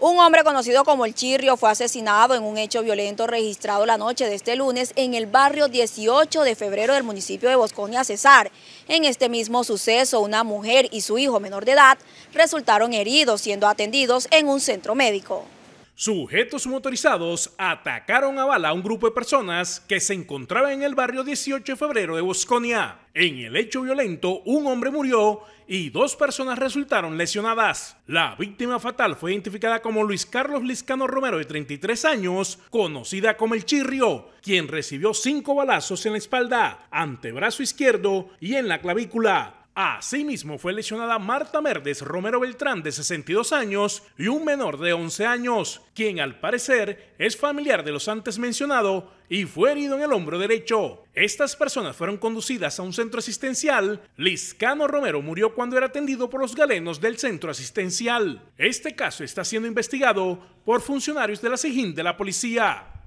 Un hombre conocido como El Chirrio fue asesinado en un hecho violento registrado la noche de este lunes en el barrio 18 de febrero del municipio de Bosconia Cesar. En este mismo suceso, una mujer y su hijo menor de edad resultaron heridos siendo atendidos en un centro médico. Sujetos motorizados atacaron a bala a un grupo de personas que se encontraba en el barrio 18 de febrero de Bosconia. En el hecho violento, un hombre murió y dos personas resultaron lesionadas. La víctima fatal fue identificada como Luis Carlos Liscano Romero, de 33 años, conocida como El Chirrio, quien recibió cinco balazos en la espalda, antebrazo izquierdo y en la clavícula. Asimismo, fue lesionada Marta Merdes Romero Beltrán, de 62 años, y un menor de 11 años, quien al parecer es familiar de los antes mencionados y fue herido en el hombro derecho. Estas personas fueron conducidas a un centro asistencial. Liscano Romero murió cuando era atendido por los galenos del centro asistencial. Este caso está siendo investigado por funcionarios de la SIJIN de la policía.